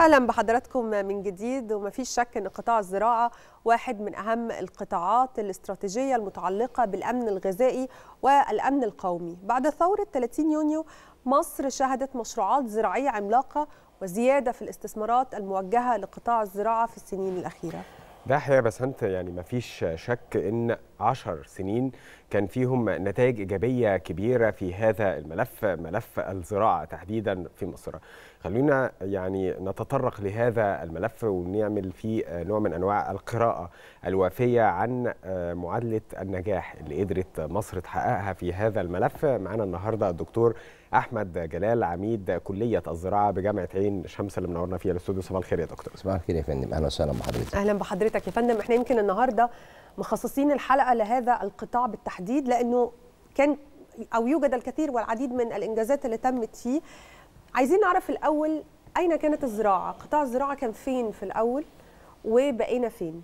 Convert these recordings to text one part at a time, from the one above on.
اهلا بحضراتكم من جديد ومفيش شك ان قطاع الزراعه واحد من اهم القطاعات الاستراتيجيه المتعلقه بالامن الغذائي والامن القومي بعد ثوره 30 يونيو مصر شهدت مشروعات زراعيه عملاقه وزياده في الاستثمارات الموجهه لقطاع الزراعه في السنين الاخيره ده حقيقة بس انت يعني مفيش شك ان عشر سنين كان فيهم نتائج إيجابية كبيرة في هذا الملف ملف الزراعة تحديدا في مصر خلونا يعني نتطرق لهذا الملف ونعمل فيه نوع من انواع القراءه الوافيه عن آه، معادله النجاح اللي قدرت مصر تحققها في هذا الملف معانا النهارده الدكتور احمد جلال عميد كليه الزراعه بجامعه عين شمس اللي منورنا فيها الاستوديو صباح الخير يا دكتور صباح الخير يا فندم اهلا وسهلا بحضرتك اهلا بحضرتك يا فندم احنا يمكن النهارده مخصصين الحلقه لهذا القطاع بالتحديد لانه كان او يوجد الكثير والعديد من الانجازات اللي تمت فيه عايزين نعرف الاول اين كانت الزراعه قطاع الزراعه كان فين في الاول وبقينا فين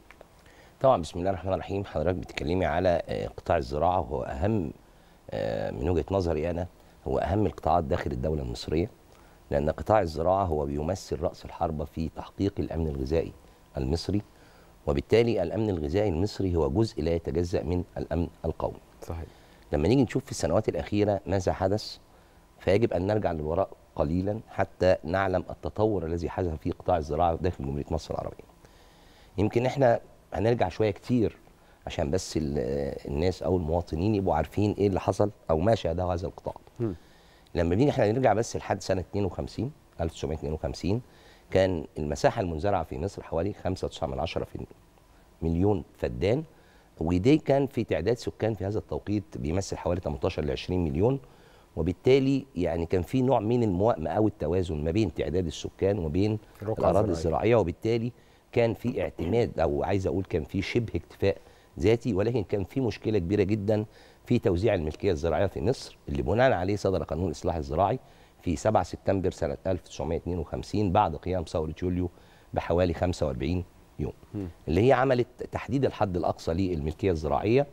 طبعا بسم الله الرحمن الرحيم حضرتك بتتكلمي على آه، قطاع الزراعه وهو اهم آه، من وجهه نظري انا هو اهم القطاعات داخل الدوله المصريه لان قطاع الزراعه هو بيمثل راس الحربه في تحقيق الامن الغذائي المصري وبالتالي الامن الغذائي المصري هو جزء لا يتجزا من الامن القومي صحيح لما نيجي نشوف في السنوات الاخيره ماذا حدث فيجب ان نرجع للوراء قليلا حتى نعلم التطور الذي حدث في قطاع الزراعه داخل جمهوريه مصر العربيه. يمكن احنا هنرجع شويه كتير عشان بس الناس او المواطنين يبقوا عارفين ايه اللي حصل او ما شهده هذا القطاع. م. لما بنيجي احنا نرجع بس لحد سنه 52 1952 كان المساحه المنزرعه في مصر حوالي 5.9 مليون فدان ودي كان في تعداد سكان في هذا التوقيت بيمثل حوالي 18 ل 20 مليون وبالتالي يعني كان في نوع من الموائمه او التوازن ما بين تعداد السكان وبين الاراضي الزراعيه وبالتالي كان في اعتماد او عايز اقول كان في شبه اكتفاء ذاتي ولكن كان في مشكله كبيره جدا في توزيع الملكيه الزراعيه في مصر اللي بناء عليه صدر قانون الاصلاح الزراعي في 7 سبتمبر سنه 1952 بعد قيام ثوره يوليو بحوالي 45 يوم اللي هي عملت تحديد الحد الاقصى للملكيه الزراعيه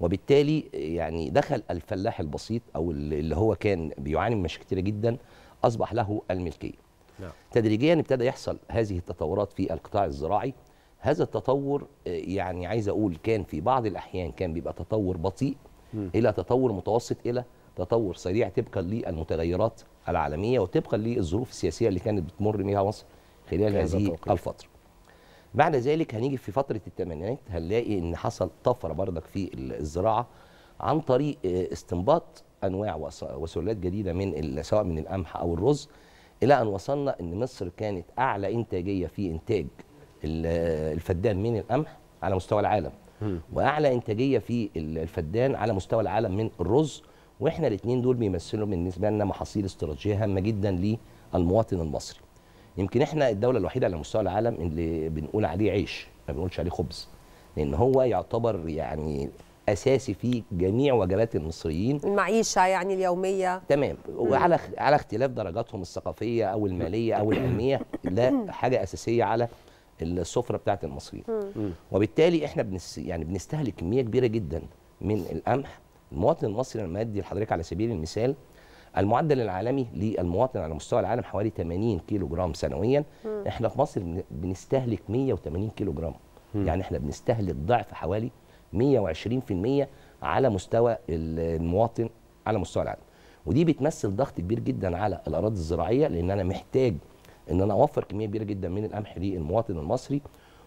وبالتالي يعني دخل الفلاح البسيط او اللي هو كان بيعاني من مشاكل كتيره جدا اصبح له الملكيه نعم. تدريجيا ابتدى يحصل هذه التطورات في القطاع الزراعي هذا التطور آه، يعني عايز اقول كان في بعض الاحيان كان بيبقى تطور بطيء م. الى تطور متوسط الى تطور سريع طبقا للمتغيرات العالميه وطبقا للظروف السياسيه اللي كانت بتمر بها مصر خلال هذه الفتره بعد ذلك هنيجي في فتره الثمانينات هنلاقي ان حصل طفره برضك في الزراعه عن طريق آه، استنباط انواع وسلات جديده من سواء من القمح او الرز الى ان وصلنا ان مصر كانت اعلى انتاجيه في انتاج الفدان من القمح على مستوى العالم واعلى انتاجيه في الفدان على مستوى العالم من الرز واحنا الاثنين دول بيمثلوا بالنسبه لنا محاصيل استراتيجيه هامه جدا للمواطن المصري يمكن احنا الدوله الوحيده على مستوى العالم اللي بنقول عليه عيش ما بنقولش عليه خبز لان هو يعتبر يعني اساسي في جميع وجبات المصريين المعيشه يعني اليوميه تمام وعلى على اختلاف درجاتهم الثقافيه او الماليه او العلميه ده حاجه اساسيه على السفره بتاعه المصريين وبالتالي احنا بنس يعني بنستهلك كميه كبيره جدا من القمح المواطن المصري لما ادي لحضرتك على سبيل المثال المعدل العالمي للمواطن على مستوى العالم حوالي 80 كيلو جرام سنويا م. احنا في مصر بنستهلك 180 كيلو جرام م. يعني احنا بنستهلك ضعف حوالي 120% على مستوى المواطن على مستوى العالم ودي بتمثل ضغط كبير جدا على الاراضي الزراعيه لان انا محتاج ان انا اوفر كميه كبيره جدا من القمح للمواطن المصري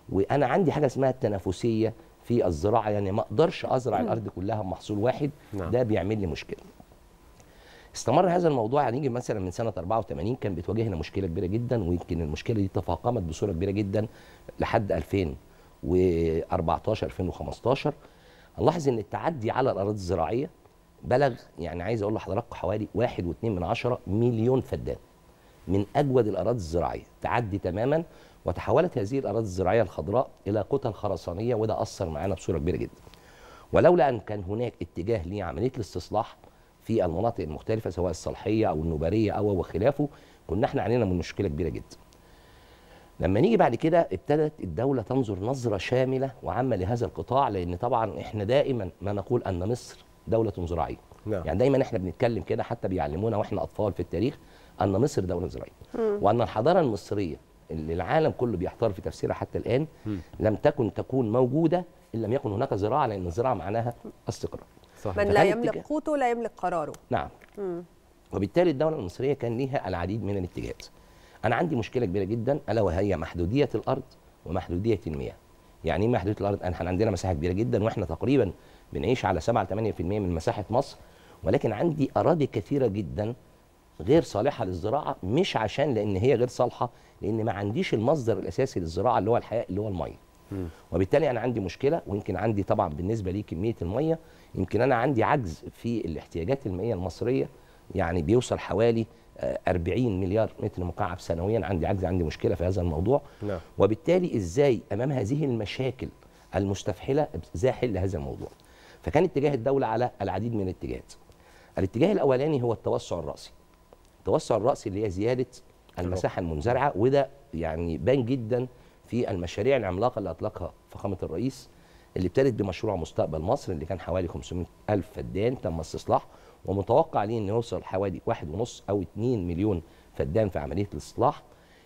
وانا عندي حاجه اسمها التنافسيه في الزراعه يعني ما اقدرش ازرع الارض كلها بمحصول واحد نعم. ده بيعمل لي مشكله استمر هذا الموضوع هنيجي يعني مثلا من سنه 84 كان بتواجهنا مشكله كبيره جدا ويمكن المشكله دي تفاقمت بصوره كبيره جدا لحد 2014 2015 هنلاحظ ان التعدي على الاراضي الزراعيه بلغ يعني عايز اقول لحضراتكم حوالي 1.2 مليون فدان من اجود الاراضي الزراعيه تعدي تماما وتحولت هذه الاراضي الزراعيه الخضراء الى كتل خرسانيه وده اثر معانا بصوره كبيره جدا ولولا ان كان هناك اتجاه لعمليه الاستصلاح في المناطق المختلفه سواء الصالحيه او النوباريه او وخلافه كنا احنا عانينا من مشكله كبيره جدا لما نيجي بعد كده ابتدت الدولة تنظر نظرة شاملة وعامة لهذا القطاع لأن طبعا إحنا دائما ما نقول أن مصر دولة زراعية نعم. يعني دايما إحنا بنتكلم كده حتى بيعلمونا وإحنا أطفال في التاريخ أن مصر دولة زراعية مم. وأن الحضارة المصرية اللي العالم كله بيحتار في تفسيرها حتى الآن مم. لم تكن تكون موجودة إن لم يكن هناك زراعة لأن الزراعة معناها استقرار صح. من لا يملك قوته لا يملك قراره نعم مم. وبالتالي الدوله المصريه كان ليها العديد من الاتجاهات انا عندي مشكله كبيره جدا الا وهي محدوديه الارض ومحدوديه المياه يعني ايه محدوديه الارض احنا عندنا مساحه كبيره جدا واحنا تقريبا بنعيش على 7 8% من مساحه مصر ولكن عندي اراضي كثيره جدا غير صالحه للزراعه مش عشان لان هي غير صالحه لان ما عنديش المصدر الاساسي للزراعه اللي هو الحياه اللي هو الميه وبالتالي انا عندي مشكله ويمكن عندي طبعا بالنسبه لي كميه الميه يمكن انا عندي عجز في الاحتياجات المائيه المصريه يعني بيوصل حوالي 40 آه، مليار متر مكعب سنويا عندي عجز عندي مشكله في هذا الموضوع نعم. وبالتالي ازاي امام هذه المشاكل المستفحله ازاي حل هذا الموضوع فكان اتجاه الدوله على العديد من الاتجاهات الاتجاه الاولاني هو التوسع الراسي التوسع الراسي اللي هي زياده المساحه المنزرعه وده يعني بان جدا في المشاريع العملاقه اللي اطلقها فخامه الرئيس اللي ابتدت بمشروع مستقبل مصر اللي كان حوالي 500 ألف فدان تم استصلاحه ومتوقع ليه انه يوصل حوالي 1.5 أو 2 مليون فدان في عملية الإصلاح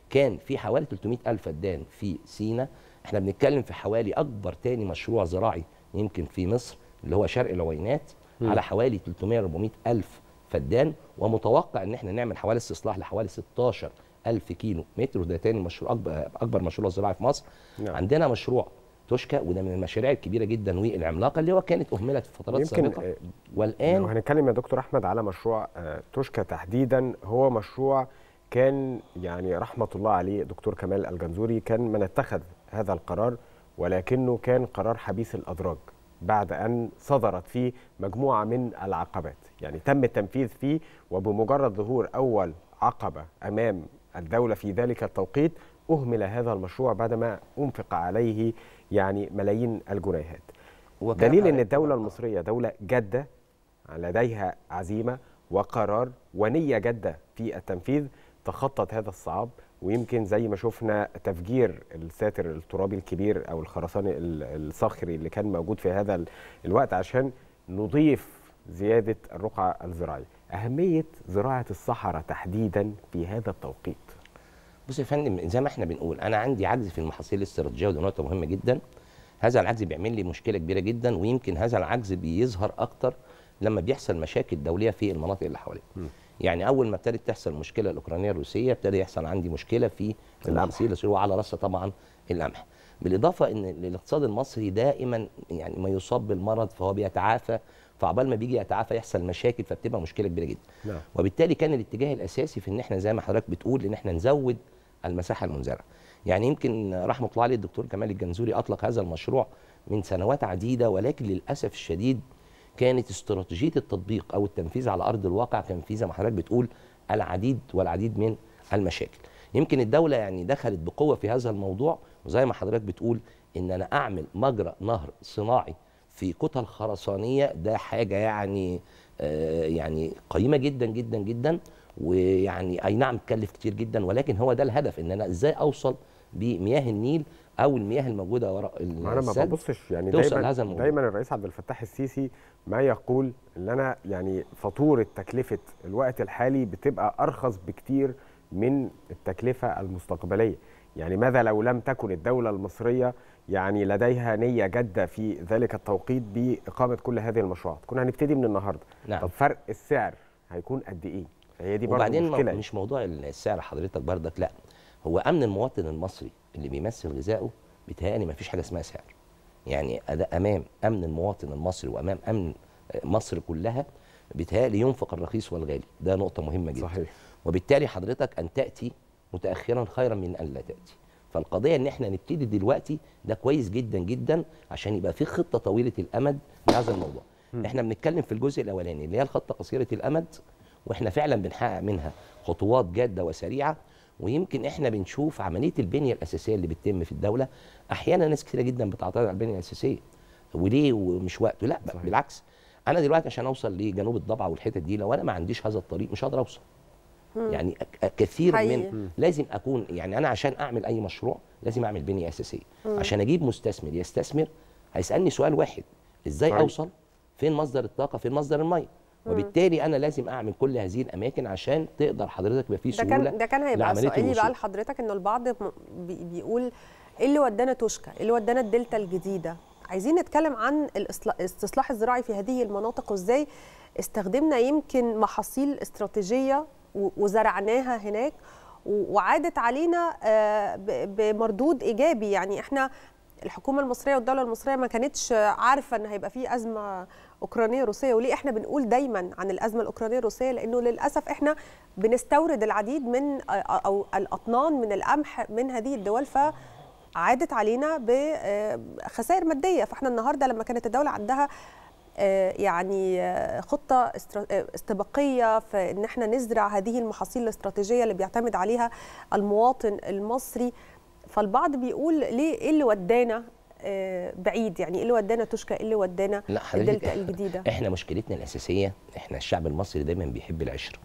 كان في حوالي 300 ألف فدان في سينا احنا بنتكلم في حوالي أكبر تاني مشروع زراعي يمكن في مصر اللي هو شرق العوينات على حوالي 300 400 ألف فدان ومتوقع ان احنا نعمل حوالي استصلاح لحوالي 16 1000 كيلو متر وده تاني مشروع اكبر اكبر مشروع زراعي في مصر نعم. عندنا مشروع توشكا وده من المشاريع الكبيره جدا والعملاقه اللي هو كانت اهملت في فترات سابقه آه والان لو هنتكلم يا دكتور احمد على مشروع آه توشكا تحديدا هو مشروع كان يعني رحمه الله عليه دكتور كمال الجنزوري كان من اتخذ هذا القرار ولكنه كان قرار حبيس الادراج بعد أن صدرت فيه مجموعة من العقبات يعني تم التنفيذ فيه وبمجرد ظهور أول عقبة أمام الدولة في ذلك التوقيت أهمل هذا المشروع بعدما أنفق عليه يعني ملايين الجنيهات دليل أن الدولة المصرية دولة جادة لديها عزيمة وقرار ونية جادة في التنفيذ تخطت هذا الصعاب ويمكن زي ما شفنا تفجير الساتر الترابي الكبير أو الخرسان الصخري اللي كان موجود في هذا الوقت عشان نضيف زيادة الرقعة الزراعية أهمية زراعة الصحراء تحديدا في هذا التوقيت بص يا فندم زي ما احنا بنقول انا عندي عجز في المحاصيل الاستراتيجيه ودي نقطه مهمه جدا هذا العجز بيعمل لي مشكله كبيره جدا ويمكن هذا العجز بيظهر اكتر لما بيحصل مشاكل دوليه في المناطق اللي حواليا يعني اول ما ابتدت تحصل مشكله الاوكرانيه الروسيه ابتدى يحصل عندي مشكله في المحاصيل وعلى راسها طبعا القمح بالاضافه ان الاقتصاد المصري دائما يعني ما يصاب بالمرض فهو بيتعافى فعقبال ما بيجي يتعافى يحصل مشاكل فبتبقى مشكله كبيره جدا نعم. وبالتالي كان الاتجاه الاساسي في ان احنا زي ما حضرتك بتقول ان احنا نزود المساحه المنزرعه يعني يمكن رحمه الله عليه الدكتور كمال الجنزوري اطلق هذا المشروع من سنوات عديده ولكن للاسف الشديد كانت استراتيجيه التطبيق او التنفيذ على ارض الواقع كان في زي ما حضرتك بتقول العديد والعديد من المشاكل يمكن الدوله يعني دخلت بقوه في هذا الموضوع وزي ما حضرتك بتقول ان انا اعمل مجرى نهر صناعي في كتل خرسانيه ده حاجه يعني آه، يعني قيمه جدا جدا جدا ويعني اي نعم تكلف كتير جدا ولكن هو ده الهدف ان انا ازاي اوصل بمياه النيل او المياه الموجوده وراء السد انا ما ببصش يعني دايما دايما الرئيس عبد الفتاح السيسي ما يقول ان انا يعني فاتوره تكلفه الوقت الحالي بتبقى ارخص بكتير من التكلفة المستقبلية يعني ماذا لو لم تكن الدولة المصرية يعني لديها نية جادة في ذلك التوقيت بإقامة كل هذه المشروعات كنا هنبتدي من النهاردة نعم. طب فرق السعر هيكون قد إيه؟ هي دي برضه وبعدين مشكلة مش موضوع السعر حضرتك بردك لا هو أمن المواطن المصري اللي بيمثل غذائه بيتهيألي ما فيش حاجة اسمها سعر يعني أمام أمن المواطن المصري وأمام أمن مصر كلها بيتهيألي ينفق الرخيص والغالي ده نقطة مهمة جدا صحيح وبالتالي حضرتك ان تاتي متاخرا خيرا من ان لا تاتي فالقضيه ان احنا نبتدي دلوقتي ده كويس جدا جدا عشان يبقى في خطه طويله الامد لهذا الموضوع م. احنا بنتكلم في الجزء الاولاني اللي هي الخطه قصيره الامد واحنا فعلا بنحقق منها خطوات جاده وسريعه ويمكن احنا بنشوف عمليه البنيه الاساسيه اللي بتتم في الدوله احيانا ناس كثيره جدا بتعترض على البنيه الاساسيه وليه ومش وقته لا صحيح. بالعكس انا دلوقتي عشان اوصل لجنوب الضبعه والحتت دي لو انا ما عنديش هذا الطريق مش هقدر اوصل يعني كثير حقيقي. من لازم اكون يعني انا عشان اعمل اي مشروع لازم اعمل بنيه اساسيه مم. عشان اجيب مستثمر يستثمر هيسالني سؤال واحد ازاي طيب. اوصل فين مصدر الطاقه فين مصدر الميه وبالتالي انا لازم اعمل كل هذه الاماكن عشان تقدر حضرتك يبقى في سهوله ده كان ده كان هيبقى سؤالي بقى لحضرتك ان البعض بيقول ايه اللي ودانا توشكا ايه اللي ودانا الدلتا الجديده عايزين نتكلم عن الاستصلاح الزراعي في هذه المناطق وازاي استخدمنا يمكن محاصيل استراتيجيه وزرعناها هناك وعادت علينا آه، بمردود ايجابي يعني احنا الحكومه المصريه والدوله المصريه ما كانتش عارفه ان هيبقى في ازمه اوكرانيه روسيه وليه احنا بنقول دايما عن الازمه الاوكرانيه الروسيه لانه للاسف احنا بنستورد العديد من آه، او الاطنان من القمح من هذه الدول ف عادت علينا بخسائر آه، ماديه فاحنا النهارده لما كانت الدوله عندها آه، يعني آه، خطه آه، استباقيه في ان احنا نزرع هذه المحاصيل الاستراتيجيه اللي بيعتمد عليها المواطن المصري فالبعض بيقول ليه ايه اللي ودانا بعيد يعني ايه اللي ودانا تشكى ايه اللي ودانا الدلتا الجديده احنا مشكلتنا الاساسيه احنا الشعب المصري دايما بيحب العشره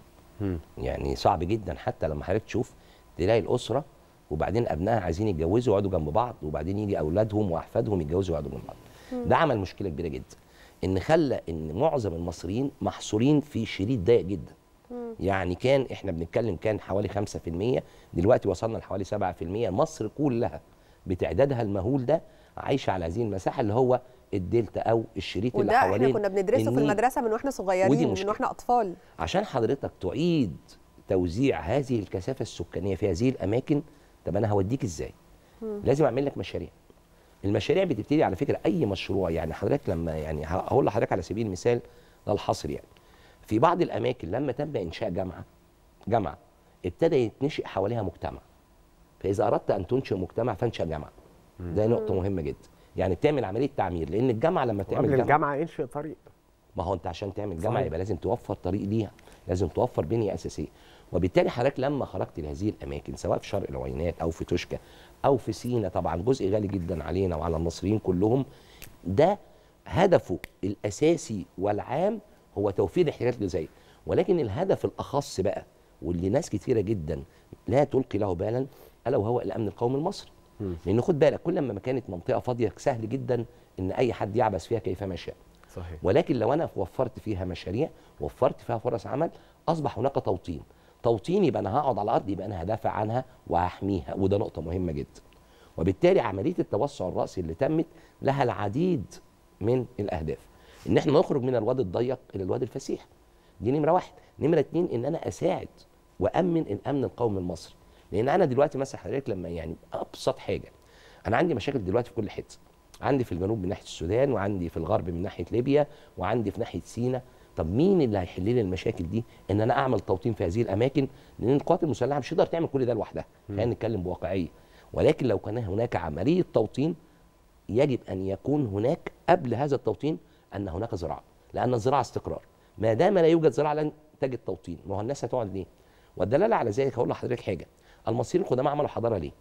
يعني صعب جدا حتى لما حضرتك تشوف تلاقي الاسره وبعدين ابنائها عايزين يتجوزوا ويقعدوا جنب بعض وبعدين يجي اولادهم واحفادهم يتجوزوا ويقعدوا جنب بعض ده عمل مشكله كبيره جدا ان خلى ان معظم المصريين محصورين في شريط ضيق جدا يعني كان احنا بنتكلم كان حوالي 5% دلوقتي وصلنا لحوالي 7% مصر كلها بتعدادها المهول ده عايشه على هذه المساحه اللي هو الدلتا او الشريط اللي حواليه وده احنا كنا بندرسه في المدرسه من واحنا صغيرين من واحنا اطفال عشان حضرتك تعيد توزيع هذه الكثافه السكانيه في هذه الاماكن طب انا هوديك ازاي مم. لازم اعمل لك مشاريع المشاريع بتبتدي على فكره اي مشروع يعني حضرتك لما يعني هقول لحضرتك على سبيل المثال ده الحصر يعني في بعض الاماكن لما تم انشاء جامعه جامعه ابتدى يتنشئ حواليها مجتمع فاذا اردت ان تنشئ مجتمع فانشئ جامعه ده نقطه مهمه جدا يعني بتعمل عمليه تعمير لان الجامعه لما تعمل قبل الجامعه انشئ طريق ما هو انت عشان تعمل جامعه يبقى لازم توفر طريق ليها لازم توفر بنيه اساسيه وبالتالي حضرتك لما خرجت لهذه الاماكن سواء في شرق العوينات او في توشكا او في سينا طبعا جزء غالي جدا علينا وعلى المصريين كلهم ده هدفه الاساسي والعام هو توفير الاحتياجات الغذائيه ولكن الهدف الاخص بقى واللي ناس كثيره جدا لا تلقي له بالا الا وهو الامن القومي المصري لان خد بالك كل ما كانت منطقه فاضيه سهل جدا ان اي حد يعبث فيها كيفما شاء صحيح. ولكن لو انا وفرت فيها مشاريع وفرت فيها فرص عمل اصبح هناك توطين توطيني يبقى انا هقعد على الارض يبقى انا هدافع عنها وهحميها وده نقطه مهمه جدا وبالتالي عمليه التوسع الراسي اللي تمت لها العديد من الاهداف ان احنا نخرج من الواد الضيق الى الواد الفسيح دي نمره واحد نمره اتنين ان انا اساعد وامن الامن القومي المصري لان انا دلوقتي مثلا حضرتك لما يعني ابسط حاجه انا عندي مشاكل دلوقتي في كل حته عندي في الجنوب من ناحيه السودان وعندي في الغرب من ناحيه ليبيا وعندي في ناحيه سينا طب مين اللي هيحل لي المشاكل دي ان انا اعمل توطين في هذه الاماكن لان القوات المسلحه مش هتقدر تعمل كل ده لوحدها خلينا نتكلم بواقعيه ولكن لو كان هناك عمليه توطين يجب ان يكون هناك قبل هذا التوطين ان هناك زراعه لان الزراعه استقرار ما دام لا يوجد زراعه لن تجد توطين ما هو الناس هتقعد ليه والدلاله على ذلك هقول لحضرتك حاجه المصريين القدماء عملوا حضاره ليه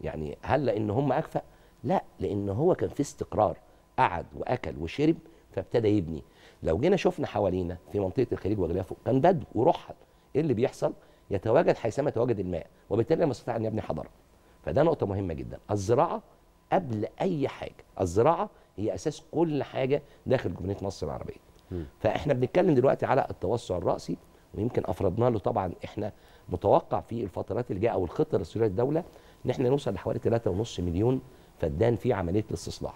يعني هل لان هم اكفأ لا لان هو كان في استقرار قعد واكل وشرب فابتدى يبني لو جينا شفنا حوالينا في منطقه الخليج وغلافه كان بدو ورحل ايه اللي بيحصل؟ يتواجد حيثما يتواجد الماء وبالتالي لم يستطيع ان يبني حضاره. فده نقطه مهمه جدا، الزراعه قبل اي حاجه، الزراعه هي اساس كل حاجه داخل جمهوريه مصر العربيه. م. فاحنا بنتكلم دلوقتي على التوسع الراسي ويمكن افرضنا له طبعا احنا متوقع في الفترات اللي جايه او الخطه الاستراتيجيه للدوله ان احنا نوصل لحوالي 3.5 مليون فدان في عمليه الاستصلاح.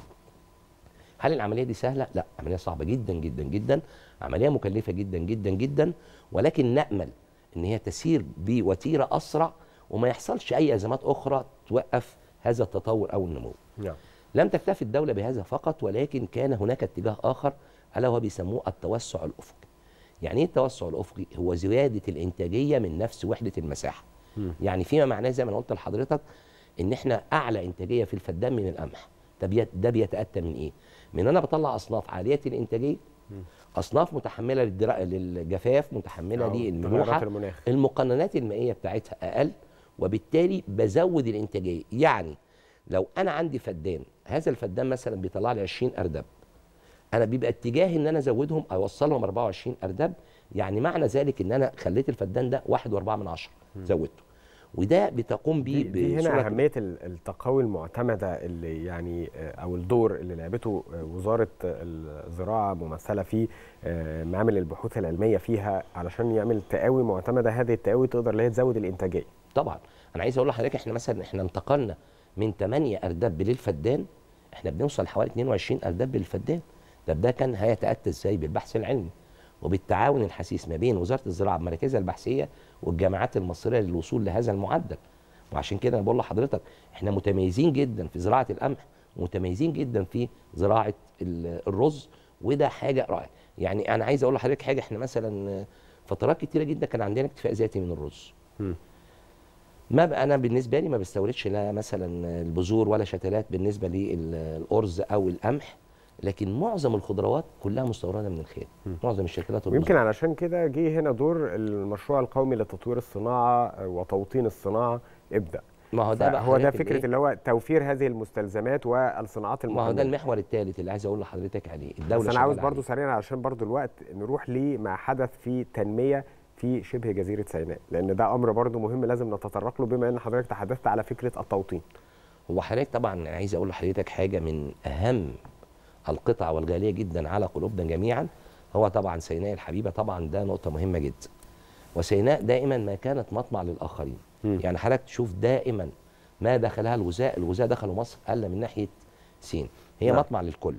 هل العمليه دي سهله؟ لا عمليه صعبه جدا جدا جدا عمليه مكلفه جدا جدا جدا ولكن نامل ان هي تسير بوتيره اسرع وما يحصلش اي ازمات اخرى توقف هذا التطور او النمو. نعم. لم تكتفي الدوله بهذا فقط ولكن كان هناك اتجاه اخر الا هو بيسموه التوسع الافقي. يعني ايه التوسع الافقي؟ هو زياده الانتاجيه من نفس وحده المساحه. م. يعني فيما معناه زي ما انا قلت لحضرتك ان احنا اعلى انتاجيه في الفدان من القمح. ده ده بيتاتى من ايه؟ من انا بطلع اصناف عاليه الانتاجيه اصناف متحمله للجفاف متحمله للملوحه المقننات المائيه بتاعتها اقل وبالتالي بزود الانتاجيه يعني لو انا عندي فدان هذا الفدان مثلا بيطلع لي 20 اردب انا بيبقى اتجاهي ان انا ازودهم اوصلهم 24 اردب يعني معنى ذلك ان انا خليت الفدان ده 1.4 من 10 زودته وده بتقوم بيه دي هنا اهميه التقاوي المعتمده اللي يعني آه، او الدور اللي لعبته آه، وزاره الزراعه ممثله في آه، معامل البحوث العلميه فيها علشان يعمل تقاوي معتمده هذه التقاوي تقدر اللي هي تزود الانتاجيه طبعا انا عايز اقول لحضرتك احنا مثلا احنا انتقلنا من 8 ارداب للفدان احنا بنوصل حوالي 22 ارداب للفدان طب ده كان هيتاتى ازاي بالبحث العلمي وبالتعاون الحسيس ما بين وزاره الزراعه بمراكزها البحثيه والجامعات المصريه للوصول لهذا المعدل وعشان كده انا بقول لحضرتك احنا متميزين جدا في زراعه القمح ومتميزين جدا في زراعه الرز وده حاجه رائعه يعني انا عايز اقول لحضرتك حاجه احنا مثلا فترات كتيره جدا كان عندنا اكتفاء ذاتي من الرز ما ما انا بالنسبه لي ما بستوردش لا مثلا البذور ولا شتلات بالنسبه للارز او القمح لكن معظم الخضروات كلها مستورده من الخارج معظم الشركات يمكن علشان كده جه هنا دور المشروع القومي لتطوير الصناعه وتوطين الصناعه ابدا ما هو ده بقى هو ده فكره إيه؟ اللي هو توفير هذه المستلزمات والصناعات المهمه ما هو ده المحور الثالث اللي عايز اقول لحضرتك عليه الدوله بس انا عاوز برضو سريعا علشان برضو الوقت نروح لما حدث في تنميه في شبه جزيره سيناء لان ده امر برضو مهم لازم نتطرق له بما ان حضرتك تحدثت على فكره التوطين هو حضرتك طبعا عايز اقول لحضرتك حاجه من اهم القطع والغالية جدا على قلوبنا جميعا هو طبعا سيناء الحبيبة طبعا ده نقطة مهمة جدا وسيناء دائما ما كانت مطمع للآخرين م. يعني حضرتك تشوف دائما ما دخلها الوزاء الوزاء دخلوا مصر ألا من ناحية سين هي م. نعم. مطمع للكل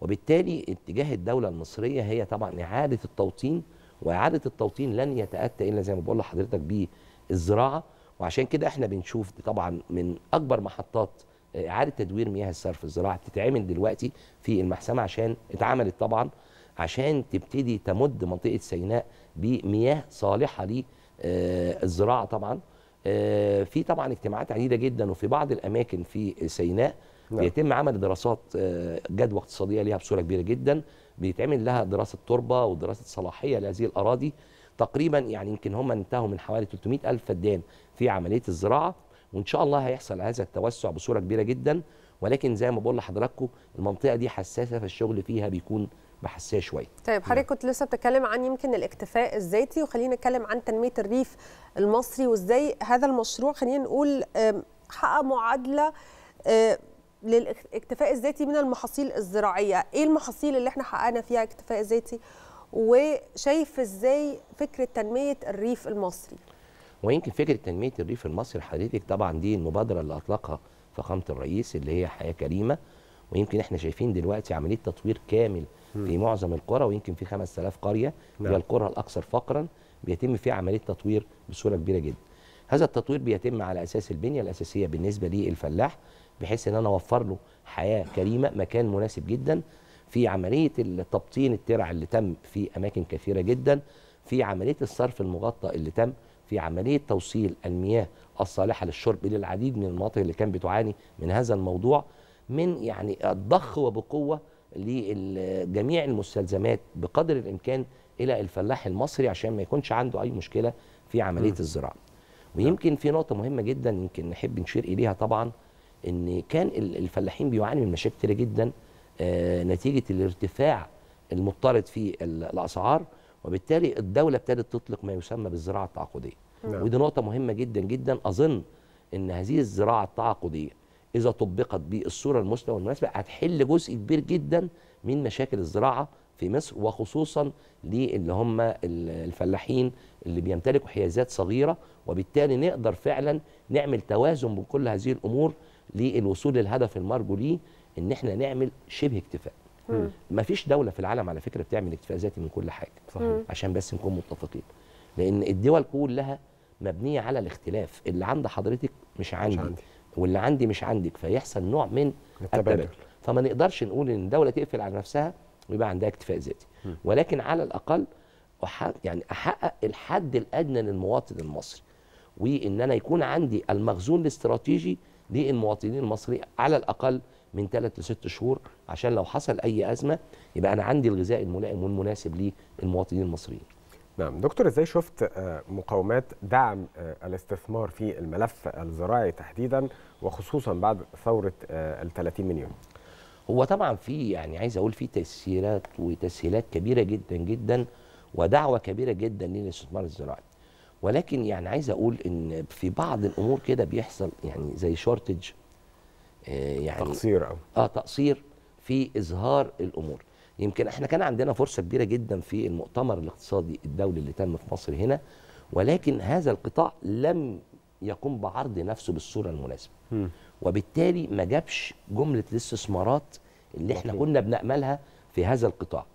وبالتالي اتجاه الدولة المصرية هي طبعا إعادة التوطين وإعادة التوطين لن يتأتى إلا زي ما بقول لحضرتك بالزراعة وعشان كده احنا بنشوف طبعا من أكبر محطات اعاده تدوير مياه الصرف الزراعي بتتعمل دلوقتي في المحسمه عشان اتعملت طبعا عشان تبتدي تمد منطقه سيناء بمياه صالحه للزراعه آه، طبعا آه، في طبعا اجتماعات عديده جدا وفي بعض الاماكن في سيناء نعم. بيتم عمل دراسات آه، جدوى اقتصاديه ليها بصوره كبيره جدا بيتعمل لها دراسه تربه ودراسه صلاحيه لهذه الاراضي تقريبا يعني يمكن هم انتهوا من حوالي 300 الف فدان في عمليه الزراعه وان شاء الله هيحصل هذا التوسع بصوره كبيره جدا ولكن زي ما بقول لحضراتكم المنطقه دي حساسه فالشغل فيها بيكون بحساسيه شويه. طيب نعم. حضرتك كنت لسه بتتكلم عن يمكن الاكتفاء الذاتي وخلينا نتكلم عن تنميه الريف المصري وازاي هذا المشروع خلينا نقول حقق معادله للاكتفاء الذاتي من المحاصيل الزراعيه، ايه المحاصيل اللي احنا حققنا فيها اكتفاء ذاتي؟ وشايف ازاي فكره تنميه الريف المصري؟ ويمكن فكره تنميه الريف المصري حضرتك طبعا دي المبادره اللي اطلقها فخامه الرئيس اللي هي حياه كريمه ويمكن احنا شايفين دلوقتي عمليه تطوير كامل م. في معظم القرى ويمكن في 5000 قريه نعم. هي القرى الاكثر فقرا بيتم فيها عمليه تطوير بصوره كبيره جدا. هذا التطوير بيتم على اساس البنيه الاساسيه بالنسبه للفلاح بحيث ان انا اوفر له حياه كريمه مكان مناسب جدا في عمليه التبطين الترع اللي تم في اماكن كثيره جدا في عمليه الصرف المغطى اللي تم في عملية توصيل المياه الصالحة للشرب إلى العديد من المناطق اللي كانت بتعاني من هذا الموضوع من يعني الضخ وبقوة لجميع المستلزمات بقدر الإمكان إلى الفلاح المصري عشان ما يكونش عنده أي مشكلة في عملية الزراعة نعم. ويمكن في نقطة مهمة جدا يمكن نحب نشير إليها طبعا إن كان الفلاحين بيعاني من مشاكل كتيرة جدا آه، نتيجة الارتفاع المضطرد في الأسعار وبالتالي الدوله ابتدت تطلق ما يسمى بالزراعه التعاقديه نعم. ودي نقطه مهمه جدا جدا اظن ان هذه الزراعه التعاقديه اذا طبقت بالصوره المثلى والمناسبه هتحل جزء كبير جدا من مشاكل الزراعه في مصر وخصوصا للي هم الفلاحين اللي بيمتلكوا حيازات صغيره وبالتالي نقدر فعلا نعمل توازن بين كل هذه الامور للوصول للهدف المرجو ليه ان احنا نعمل شبه اكتفاء ما فيش دوله في العالم على فكره بتعمل اكتفاء ذاتي من كل حاجه صحيح. عشان بس نكون متفقين لان الدول كلها مبنيه على الاختلاف اللي عند حضرتك مش عندي, مش عندي. واللي عندي مش عندك فيحصل نوع من التبادل, التبادل. فما نقدرش نقول ان الدوله تقفل على نفسها ويبقى عندها اكتفاء ذاتي ولكن على الاقل يعني احقق الحد الادنى للمواطن المصري وان انا يكون عندي المخزون الاستراتيجي للمواطنين المصري على الاقل من 3 ل 6 شهور عشان لو حصل اي ازمه يبقى انا عندي الغذاء الملائم والمناسب للمواطنين المصريين. نعم دكتور ازاي شفت آه، مقاومات دعم آه، الاستثمار في الملف الزراعي تحديدا وخصوصا بعد ثوره آه، ال 30 مليون؟ هو طبعا في يعني عايز اقول في تسهيلات وتسهيلات كبيره جدا جدا ودعوه كبيره جدا للاستثمار الزراعي. ولكن يعني عايز اقول ان في بعض الامور كده بيحصل يعني زي شورتج آه، يعني تقصير أو. اه تقصير في اظهار الامور يمكن احنا كان عندنا فرصه كبيره جدا في المؤتمر الاقتصادي الدولي اللي تم في مصر هنا ولكن هذا القطاع لم يقوم بعرض نفسه بالصوره المناسبه وبالتالي ما جابش جمله الاستثمارات اللي احنا كنا بناملها في هذا القطاع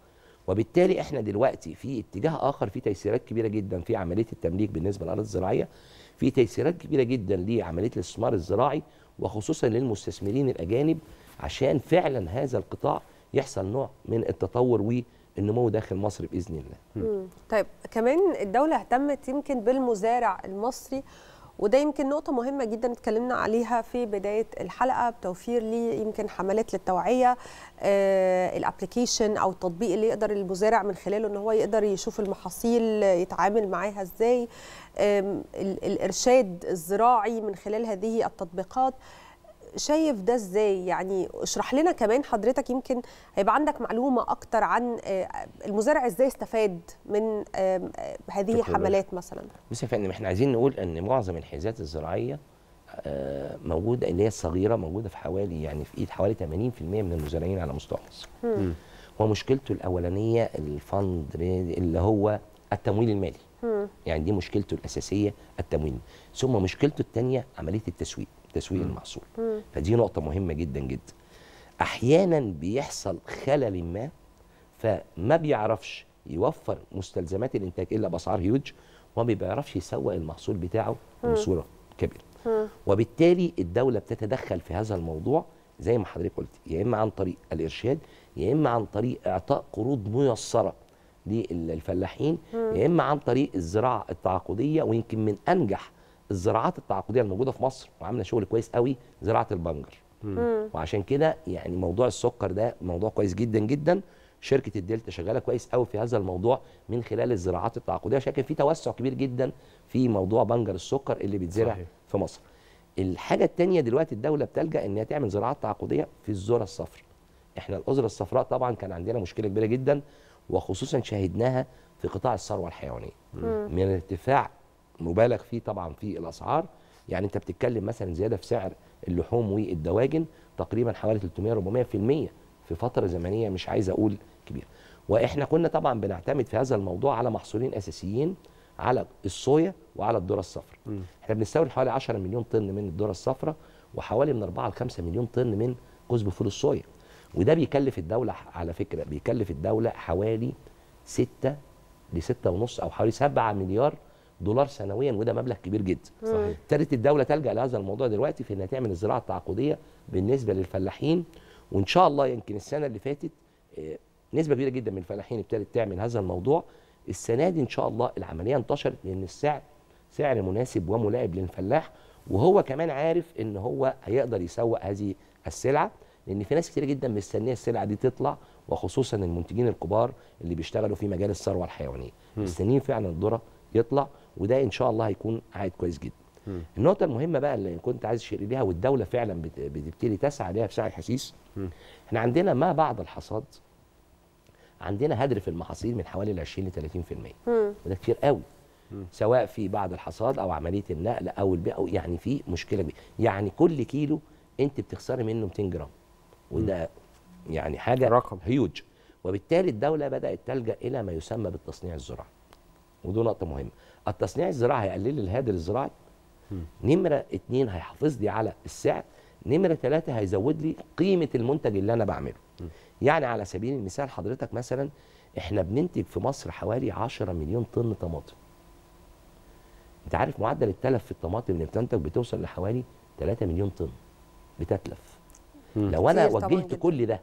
وبالتالي احنا دلوقتي في اتجاه اخر في تيسيرات كبيره جدا في عمليه التمليك بالنسبه للاراضي الزراعيه في تيسيرات كبيره جدا لعمليه الاستثمار الزراعي وخصوصا للمستثمرين الاجانب عشان فعلا هذا القطاع يحصل نوع من التطور و النمو داخل مصر باذن الله. طيب كمان الدوله اهتمت يمكن بالمزارع المصري وده يمكن نقطة مهمة جدا اتكلمنا عليها في بداية الحلقة بتوفير لي يمكن حملات للتوعية الابليكيشن آه، الابلكيشن أو التطبيق اللي يقدر المزارع من خلاله إن هو يقدر يشوف المحاصيل يتعامل معاها إزاي الإرشاد الزراعي من خلال هذه التطبيقات شايف ده ازاي يعني اشرح لنا كمان حضرتك يمكن هيبقى عندك معلومه اكتر عن آه، المزارع ازاي استفاد من هذه الحملات مثلا بس يا فندم احنا عايزين نقول ان معظم الحيازات الزراعيه آه، موجوده اللي هي الصغيره موجوده في حوالي يعني في ايد حوالي 80% من المزارعين على مستوى مصر ومشكلته الاولانيه الفند اللي هو التمويل المالي يعني دي مشكلته الاساسيه التمويل ثم مشكلته الثانيه عمليه التسويق تسويق المحصول فدي نقطه مهمه جدا جدا احيانا بيحصل خلل ما فما بيعرفش يوفر مستلزمات الانتاج الا باسعار هيوج وما بيعرفش يسوق المحصول بتاعه بصوره كبيره وبالتالي الدوله بتتدخل في هذا الموضوع زي ما حضرتك قلت يا اما عن طريق الارشاد يا اما عن طريق اعطاء قروض ميسره للفلاحين يا اما عن طريق الزراعه التعاقديه ويمكن من انجح الزراعات التعاقديه الموجوده في مصر وعامله شغل كويس قوي زراعه البنجر وعشان كده يعني موضوع السكر ده موضوع كويس جدا جدا شركه الدلتا شغاله كويس قوي في هذا الموضوع من خلال الزراعات التعاقديه عشان كان في توسع كبير جدا في موضوع بنجر السكر اللي بيتزرع في مصر الحاجه الثانيه دلوقتي الدوله بتلجا ان هي تعمل زراعات تعاقديه في الذره الصفراء احنا الاذره الصفراء طبعا كان عندنا مشكلة كبيرة جدا وخصوصا شاهدناها في قطاع الثروة الحيوانية من ارتفاع مبالغ فيه طبعا في الاسعار يعني انت بتتكلم مثلا زياده في سعر اللحوم والدواجن تقريبا حوالي 300 400% في فتره زمنيه مش عايز اقول كبيره واحنا كنا طبعا بنعتمد في هذا الموضوع على محصولين اساسيين على الصويا وعلى الذره الصفراء احنا بنستورد حوالي 10 مليون طن من الذره الصفراء وحوالي من 4 ل 5 مليون طن من قزب فول الصويا وده بيكلف الدوله على فكره بيكلف الدوله حوالي 6 ل 6 ونص او حوالي 7 مليار دولار سنويا وده مبلغ كبير جدا صحيح ابتدت الدوله تلجا لهذا الموضوع دلوقتي في انها تعمل الزراعه التعاقديه بالنسبه للفلاحين وان شاء الله يمكن السنه اللي فاتت آه، نسبه كبيره جدا من الفلاحين ابتدت تعمل هذا الموضوع السنه دي ان شاء الله العمليه انتشرت لان السعر سعر مناسب وملائم للفلاح وهو كمان عارف ان هو هيقدر يسوق هذه السلعه لان في ناس كتير جدا مستنيه السلعه دي تطلع وخصوصا المنتجين الكبار اللي بيشتغلوا في مجال الثروه الحيوانيه مستنيين فعلا الذره يطلع وده ان شاء الله هيكون عائد كويس جدا النقطه المهمه بقى اللي كنت عايز اشير ليها والدوله فعلا بتبتدي تسعى ليها في سعي حسيس احنا عندنا ما بعد الحصاد عندنا هدر في المحاصيل من حوالي ال 20 ل 30% وده كتير قوي سواء في بعد الحصاد او عمليه النقل او البيع او يعني في مشكله كبيره يعني كل كيلو انت بتخسري منه 200 جرام وده يعني حاجه رقم هيوج وبالتالي الدوله بدات تلجا الى ما يسمى بالتصنيع الزراعي ودي نقطه مهمه التصنيع الزراعي هيقلل الهادر الزراعي نمره اتنين هيحافظ لي على السعر نمره ثلاثه هيزود لي قيمه المنتج اللي انا بعمله يعني على سبيل المثال حضرتك مثلا احنا بننتج في مصر حوالي 10 مليون طن طماطم انت عارف معدل التلف في الطماطم اللي بتنتج بتوصل لحوالي 3 مليون طن بتتلف لو انا وجهت كل ده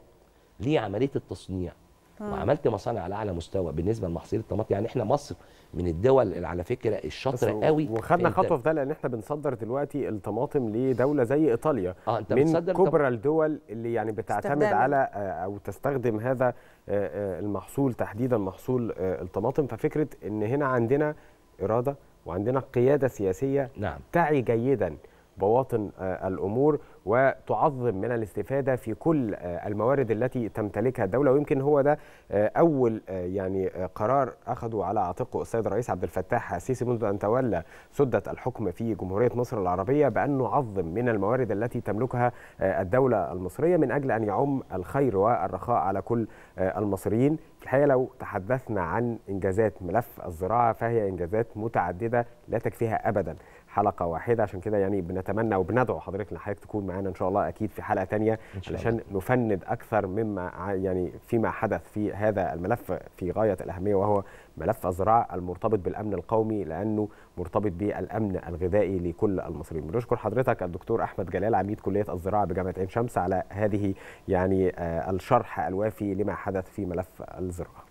لعمليه التصنيع آه. وعملت مصانع على اعلى مستوى بالنسبه لمحصيل الطماطم يعني احنا مصر من الدول اللي على فكره الشاطره قوي وخدنا خطوه في ده لان احنا بنصدر دلوقتي الطماطم لدوله زي ايطاليا آه انت من كبرى الدول اللي يعني بتعتمد استخدام. على آه، او تستخدم هذا آه، المحصول تحديدا محصول الطماطم ففكره ان هنا عندنا اراده وعندنا قياده سياسيه نعم. تعي جيدا بواطن آه، الامور وتعظم من الاستفاده في كل آه، الموارد التي تمتلكها الدوله ويمكن هو ده آه، اول يعني قرار اخذه على عاتقه السيد الرئيس عبد الفتاح السيسي منذ ان تولى سده الحكم في جمهوريه مصر العربيه بان نعظم من الموارد التي تملكها الدوله المصريه من اجل ان يعم الخير والرخاء على كل المصريين في الحقيقه لو تحدثنا عن انجازات ملف الزراعه فهي انجازات متعدده لا تكفيها ابدا حلقه واحده عشان كده يعني بنتمنى وبندعو حضرتك ان حضرتك تكون معانا ان شاء الله اكيد في حلقه ثانيه علشان نفند اكثر مما يعني فيما حدث في هذا الملف في غايه الاهميه وهو ملف الزراعه المرتبط بالامن القومي لانه مرتبط بالامن الغذائي لكل المصريين. بنشكر حضرتك الدكتور احمد جلال عميد كليه الزراعه بجامعه عين شمس على هذه يعني آه، الشرح الوافي لما حدث في ملف الزراعه.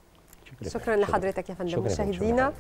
شكرا, شكرا لحضرتك يا فندم مشاهدينا